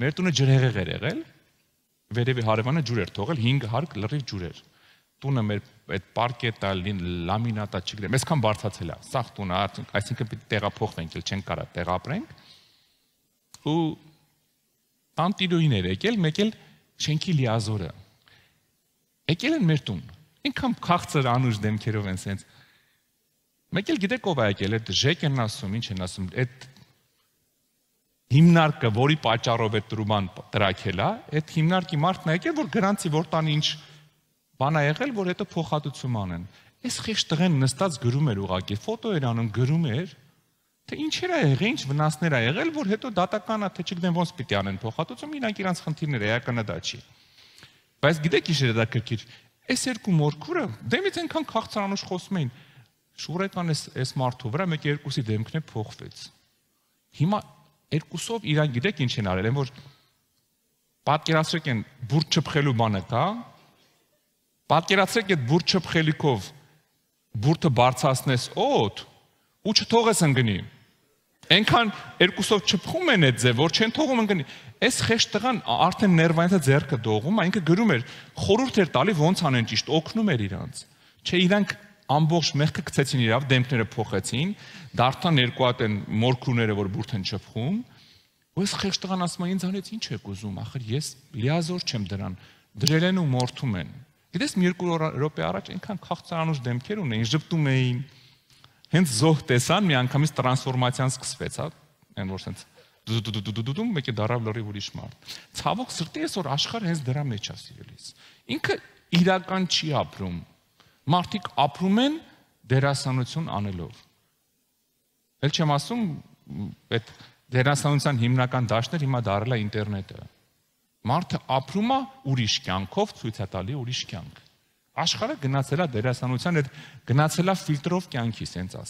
Մեր տունը ջրհեղեղ էր եղել, վերևի հարևանը ջուր էր թողել, 5 հարկ լրիվ ջուր էր։ Տունը մեր այդ պարկետա, լամինատա, չգիտեմ, այսքան բարձացել է։ Սաղ տունը արդյունք, այսինքն պիտի տեղափոխվենք, էլ չենք կարա տեղ ապրենք։ Ու տանտիրուհին էր եկել, մեկ էլ շենքի լիազորը։ Եկել են մեր տուն։ Ինքան քաղցր անուշ դեմքերով են սենց։ Մեկ էլ գիտեք ով է եկել, այդ Ժեկենն ասում, ինչ են ասում, այդ հիմնարկը, որի պատճառով է Տրուման տրակելա, այդ հիմնարկի մարդն է եկել, որ գրանցի որ տան ինչ բան է եղել, որ հետո փոխհատուցում անեն։ Այս խիղճ տղեն նստած գրում էր ուղակի, ֆոտո էր անում, գրում էր, թե ինչեր է եղել, ինչ վնասներ է եղել, որ հետո դատականա, թե չգիտեմ ոնց պիտի անեն փոխհատուցում, իրանք իրանք խնդիրներ էականը դա չի։ Բայց գիտեք ինչ էր դա քրքիր։ Այս երկու մորքուրը դեմից այնքան քաղցրանուշ խոսում էին։ Շուրեկան էս էս մարդու վրա մեկ երկուսի դեմքն է փոխվեց։ Հիմա երկուսով իրան գիտեք ինչ են արել, այն որ պատկերացրեք են բուրջ չփխելու բանը կա։ Պատկերացրեք այդ բուրջ չփխելիքով բուրդը բարձրացնես օդ ու չթողես ընկնի։ Էնքան երկուսով չփխում են այդ ձև, որ չեն թողում ընկնի։ Այս խեշտ տղան արդեն ներվայնը ձեռքը դողում, այնքը գրում էր, խորուրդ էր տալի ոնց անեն ճիշտ, օգնում էր իրանց։ Չէ, իրանք ամբողջ մեղքը գցեցին իրավ, դեմքները փոխեցին, դարթան երկու հատ են մորքուրները, որ բուրդ են չփխում։ Ու այս խեղճ տղան ասում է ինձ հանեց ինչ եք ուզում, ախր ես լիազոր չեմ դրան։ Դրել են ու մորթում են։ Գիտես մի երկու րոպե առաջ այնքան քաղցրանուշ դեմքեր ունեին, ճպտում էին։ Հենց զոհ տեսան, մի անգամից տրանսֆորմացիան սկսվեց, հա, այն որ sense դու-դու-դու-դու-դու մեկը դարավ լրի ուրիշ մարդ։ Ցավոք սրտի այսօր աշխարհը հենց դրա մեջ է սիրելիս։ Ինքը իրական չի ապրում մարդիկ ապրում են դերասանություն անելով։ Էլ չեմ ասում այդ դերասանության հիմնական դաշտը հիմա դարել է ինտերնետը։ Մարդը ապրում է ուրիշ կյանքով, ցույց է տալի ուրիշ կյանք։ Աշխարհը գնացել է դերասանության այդ գնացել է ֆիլտրով կյանքի, սենց ասած։